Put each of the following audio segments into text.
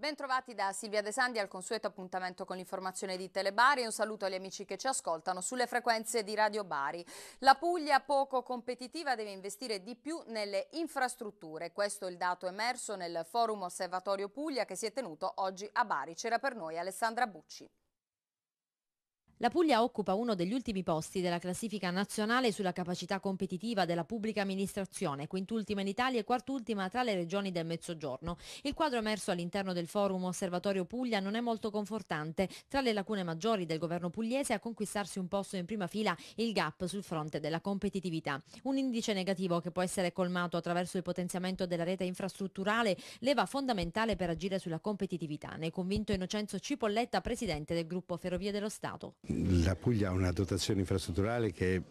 Bentrovati da Silvia De Sandi al consueto appuntamento con l'informazione di Telebari. Un saluto agli amici che ci ascoltano sulle frequenze di Radio Bari. La Puglia poco competitiva deve investire di più nelle infrastrutture. Questo è il dato emerso nel forum Osservatorio Puglia che si è tenuto oggi a Bari. C'era per noi Alessandra Bucci. La Puglia occupa uno degli ultimi posti della classifica nazionale sulla capacità competitiva della pubblica amministrazione, quintultima in Italia e quartultima tra le regioni del Mezzogiorno. Il quadro emerso all'interno del forum Osservatorio Puglia non è molto confortante. Tra le lacune maggiori del governo pugliese a conquistarsi un posto in prima fila il gap sul fronte della competitività. Un indice negativo che può essere colmato attraverso il potenziamento della rete infrastrutturale, leva fondamentale per agire sulla competitività. Ne è convinto Innocenzo Cipolletta, presidente del gruppo Ferrovie dello Stato. La Puglia ha una dotazione infrastrutturale che è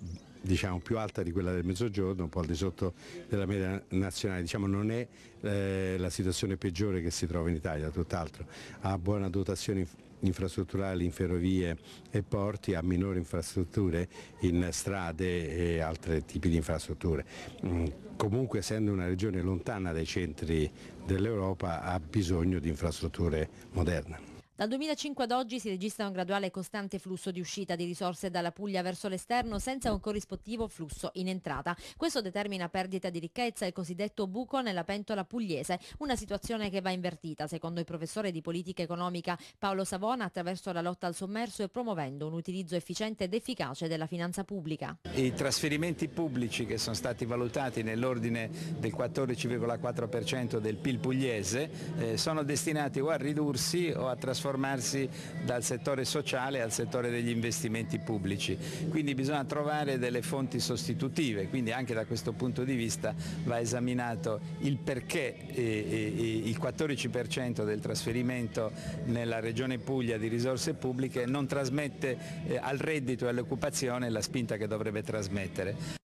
diciamo, più alta di quella del mezzogiorno, un po' al di sotto della media nazionale, diciamo, non è eh, la situazione peggiore che si trova in Italia, tutt'altro, ha buona dotazione infrastrutturale in ferrovie e porti, ha minori infrastrutture in strade e altri tipi di infrastrutture. Mm, comunque essendo una regione lontana dai centri dell'Europa ha bisogno di infrastrutture moderne. Dal 2005 ad oggi si registra un graduale e costante flusso di uscita di risorse dalla Puglia verso l'esterno senza un corrispettivo flusso in entrata. Questo determina perdita di ricchezza e il cosiddetto buco nella pentola pugliese, una situazione che va invertita, secondo il professore di politica economica Paolo Savona, attraverso la lotta al sommerso e promuovendo un utilizzo efficiente ed efficace della finanza pubblica. I trasferimenti pubblici che sono stati valutati nell'ordine del 14,4% del PIL pugliese eh, sono destinati o a ridursi o a trasformarsi trasformarsi dal settore sociale al settore degli investimenti pubblici. Quindi bisogna trovare delle fonti sostitutive, quindi anche da questo punto di vista va esaminato il perché eh, eh, il 14% del trasferimento nella regione Puglia di risorse pubbliche non trasmette eh, al reddito e all'occupazione la spinta che dovrebbe trasmettere.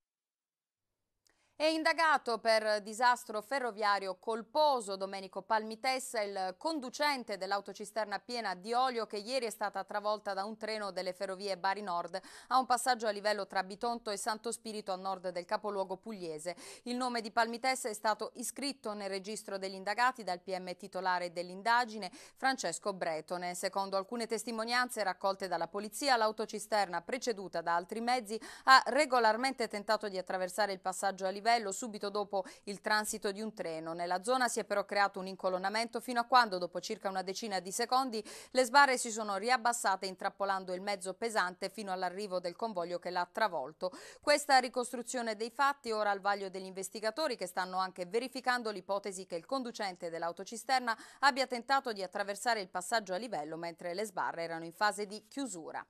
È indagato per disastro ferroviario colposo Domenico Palmitessa, il conducente dell'autocisterna piena di olio che ieri è stata travolta da un treno delle ferrovie Bari Nord a un passaggio a livello tra Bitonto e Santo Spirito a nord del capoluogo pugliese. Il nome di Palmitessa è stato iscritto nel registro degli indagati dal PM titolare dell'indagine Francesco Bretone. Secondo alcune testimonianze raccolte dalla polizia, l'autocisterna preceduta da altri mezzi ha regolarmente tentato di attraversare il passaggio a livello Orbetello subito dopo il transito di un treno. Nella zona si è però creato un incolonnamento fino a quando, dopo circa una decina di secondi, le sbarre si sono riabbassate intrappolando il mezzo pesante fino all'arrivo del convoglio che l'ha travolto. Questa ricostruzione dei fatti ora al vaglio degli investigatori che stanno anche verificando l'ipotesi che il conducente dell'autocisterna abbia tentato di attraversare il passaggio a livello mentre le sbarre erano in fase di chiusura.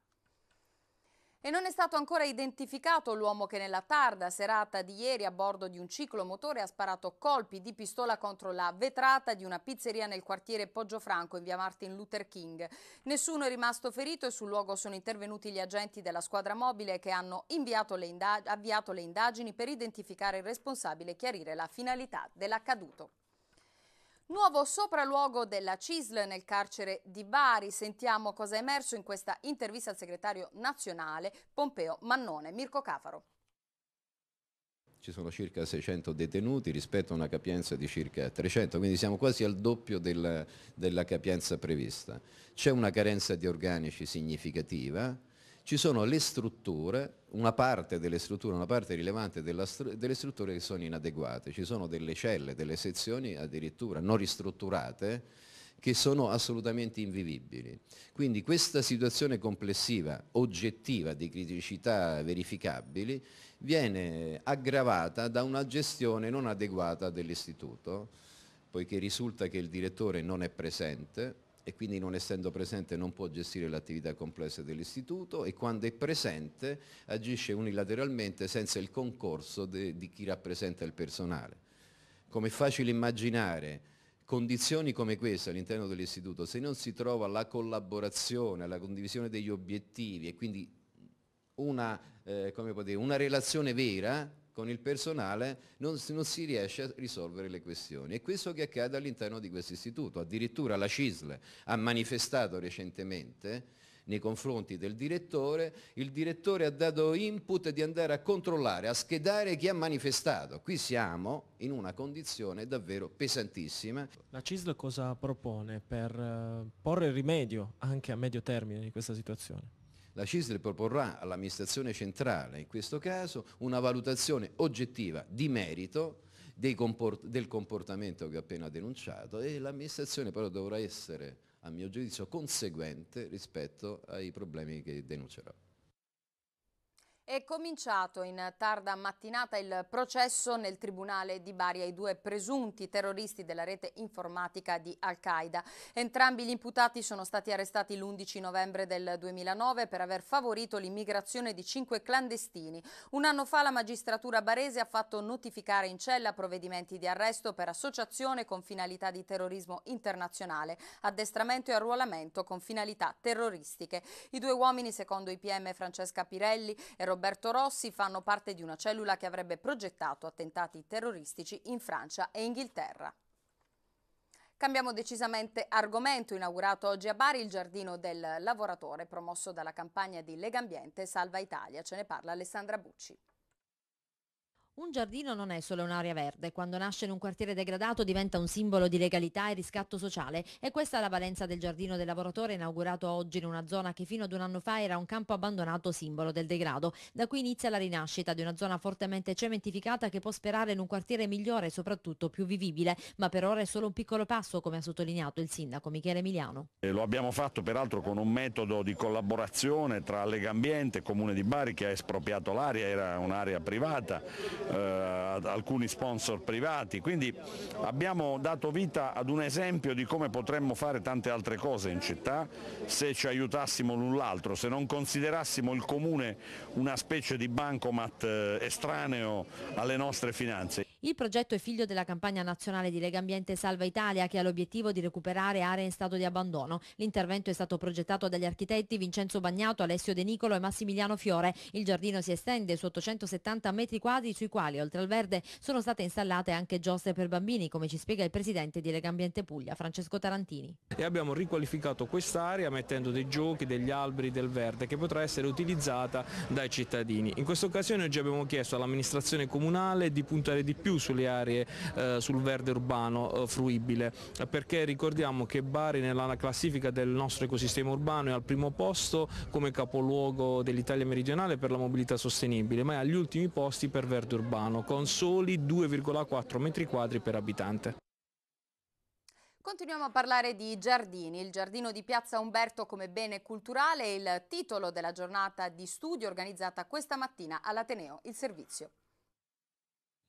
E non è stato ancora identificato l'uomo che nella tarda serata di ieri a bordo di un ciclomotore ha sparato colpi di pistola contro la vetrata di una pizzeria nel quartiere Poggiofranco in via Martin Luther King. Nessuno è rimasto ferito e sul luogo sono intervenuti gli agenti della squadra mobile che hanno le avviato le indagini per identificare il responsabile e chiarire la finalità dell'accaduto. Nuovo sopralluogo della CISL nel carcere di Bari. Sentiamo cosa è emerso in questa intervista al segretario nazionale Pompeo Mannone. Mirko Cafaro. Ci sono circa 600 detenuti rispetto a una capienza di circa 300, quindi siamo quasi al doppio della, della capienza prevista. C'è una carenza di organici significativa, ci sono le strutture, una parte delle strutture, una parte rilevante str delle strutture che sono inadeguate, ci sono delle celle, delle sezioni addirittura non ristrutturate che sono assolutamente invivibili. Quindi questa situazione complessiva, oggettiva di criticità verificabili, viene aggravata da una gestione non adeguata dell'istituto, poiché risulta che il direttore non è presente, e quindi non essendo presente non può gestire l'attività complessa dell'istituto e quando è presente agisce unilateralmente senza il concorso de, di chi rappresenta il personale. Come è facile immaginare condizioni come queste all'interno dell'istituto, se non si trova la collaborazione, la condivisione degli obiettivi e quindi una, eh, dire, una relazione vera, con il personale non, non, si riesce a risolvere le questioni. E questo che accade all'interno di questo istituto. Addirittura la CISL ha manifestato recentemente nei confronti del direttore, il direttore ha dato input di andare a controllare, a schedare chi ha manifestato. Qui siamo in una condizione davvero pesantissima. La CISL cosa propone per eh, porre rimedio anche a medio termine di questa situazione? La CISL proporrà all'amministrazione centrale, in questo caso, una valutazione oggettiva di merito comport del comportamento che ho appena denunciato e l'amministrazione però dovrà essere, a mio giudizio, conseguente rispetto ai problemi che denuncerà. È cominciato in tarda mattinata il processo nel Tribunale di Bari ai due presunti terroristi della rete informatica di Al-Qaeda. Entrambi gli imputati sono stati arrestati l'11 novembre del 2009 per aver favorito l'immigrazione di cinque clandestini. Un anno fa la magistratura barese ha fatto notificare in cella provvedimenti di arresto per associazione con finalità di terrorismo internazionale, addestramento e arruolamento con finalità terroristiche. I due uomini, secondo i PM Francesca Pirelli erano Roberto Rossi fanno parte di una cellula che avrebbe progettato attentati terroristici in Francia e Inghilterra. Cambiamo decisamente argomento. Inaugurato oggi a Bari il Giardino del Lavoratore, promosso dalla campagna di Legambiente Salva Italia. Ce ne parla Alessandra Bucci. Un giardino non è solo un'area verde, quando nasce in un quartiere degradato diventa un simbolo di legalità e riscatto sociale e questa è la valenza del giardino del lavoratore inaugurato oggi in una zona che fino ad un anno fa era un campo abbandonato simbolo del degrado. Da qui inizia la rinascita di una zona fortemente cementificata che può sperare in un quartiere migliore e soprattutto più vivibile, ma per ora è solo un piccolo passo come ha sottolineato il sindaco Michele Emiliano. Eh, lo abbiamo fatto peraltro con un metodo di collaborazione tra Legambiente, Comune di Bari che ha espropriato l'area, era un'area privata eh, alcuni sponsor privati, quindi abbiamo dato vita ad un esempio di come potremmo fare tante altre cose in città se ci aiutassimo l'un l'altro, se non considerassimo il comune una specie di bancomat eh, estraneo alle nostre finanze. Il progetto è figlio della campagna nazionale di Lega Ambiente Salva Italia che ha l'obiettivo di recuperare aree in stato di abbandono. L'intervento è stato progettato dagli architetti Vincenzo Bagnato, Alessio De Nicolo e Massimiliano Fiore. Il giardino si estende su 870 metri quadri sui quali, oltre al verde, sono state installate anche giostre per bambini, come ci spiega il presidente di Lega Ambiente Puglia, Francesco Tarantini. E abbiamo riqualificato quest'area mettendo dei giochi, degli alberi del verde che potrà essere utilizzata dai cittadini. In questa occasione oggi abbiamo chiesto all'amministrazione comunale di puntare di più sulle aree eh, sul verde urbano eh, fruibile, perché ricordiamo che Bari nella classifica del nostro ecosistema urbano è al primo posto come capoluogo dell'Italia meridionale per la mobilità sostenibile, ma è agli ultimi posti per verde urbano, con soli 2,4 metri quadri per abitante. Continuiamo a parlare di giardini. Il giardino di Piazza Umberto come bene culturale è il titolo della giornata di studio organizzata questa mattina all'Ateneo Il Servizio.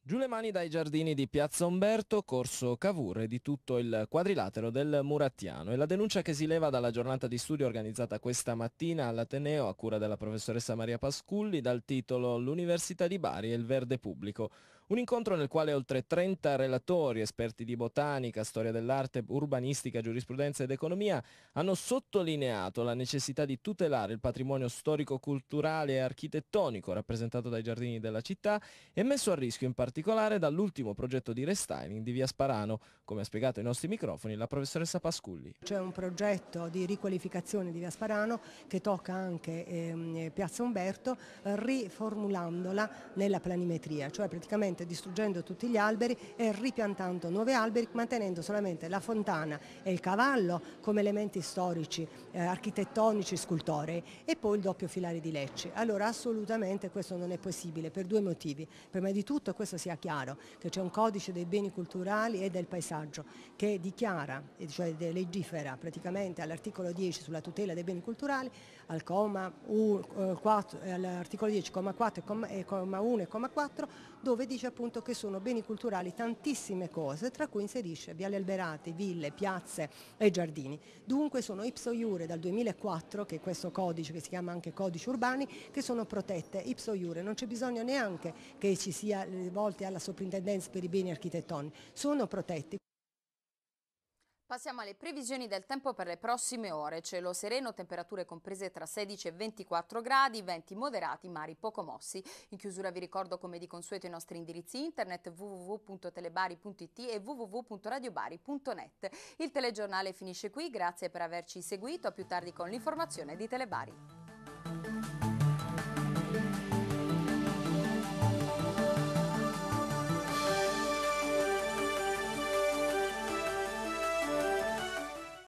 Giù le mani dai giardini di Piazza Umberto, Corso Cavour e di tutto il quadrilatero del Murattiano. E la denuncia che si leva dalla giornata di studio organizzata questa mattina all'Ateneo a cura della professoressa Maria Pasculli dal titolo L'Università di Bari e il Verde Pubblico. Un incontro nel quale oltre 30 relatori, esperti di botanica, storia dell'arte, urbanistica, giurisprudenza ed economia, hanno sottolineato la necessità di tutelare il patrimonio storico-culturale e architettonico rappresentato dai giardini della città e messo a rischio in particolare dall'ultimo progetto di restyling di Via Sparano, come ha spiegato ai nostri microfoni la professoressa Pasculli. C'è un progetto di riqualificazione di Via Sparano che tocca anche eh, Piazza Umberto, riformulandola nella planimetria, cioè praticamente semplicemente distruggendo tutti gli alberi e ripiantando nuovi alberi mantenendo solamente la fontana e il cavallo come elementi storici, eh, architettonici, scultorei e poi il doppio filare di Lecce. Allora assolutamente questo non è possibile per due motivi. Prima di tutto, questo sia chiaro, che c'è un codice dei beni culturali e del paesaggio che dichiara, cioè legifera praticamente all'articolo 10 sulla tutela dei beni culturali, al comma 1, eh, eh, all'articolo 10, 4, comma 1 e comma 4, dove dice dice appunto che sono beni culturali tantissime cose, tra cui inserisce viale alberati, ville, piazze e giardini. Dunque sono ipso iure dal 2004, che è questo codice che si chiama anche codice urbani, che sono protette ipso iure, non c'è bisogno neanche che ci sia eh, volte alla soprintendenza per i beni architettonici, sono protetti. Passiamo alle previsioni del tempo per le prossime ore. Cielo sereno, temperature comprese tra 16 e 24 gradi, venti moderati, mari poco mossi. In chiusura vi ricordo come di consueto i nostri indirizzi internet www.telebari.it e www.radiobari.net. Il telegiornale finisce qui, grazie per averci seguito, a più tardi con l'informazione di Telebari.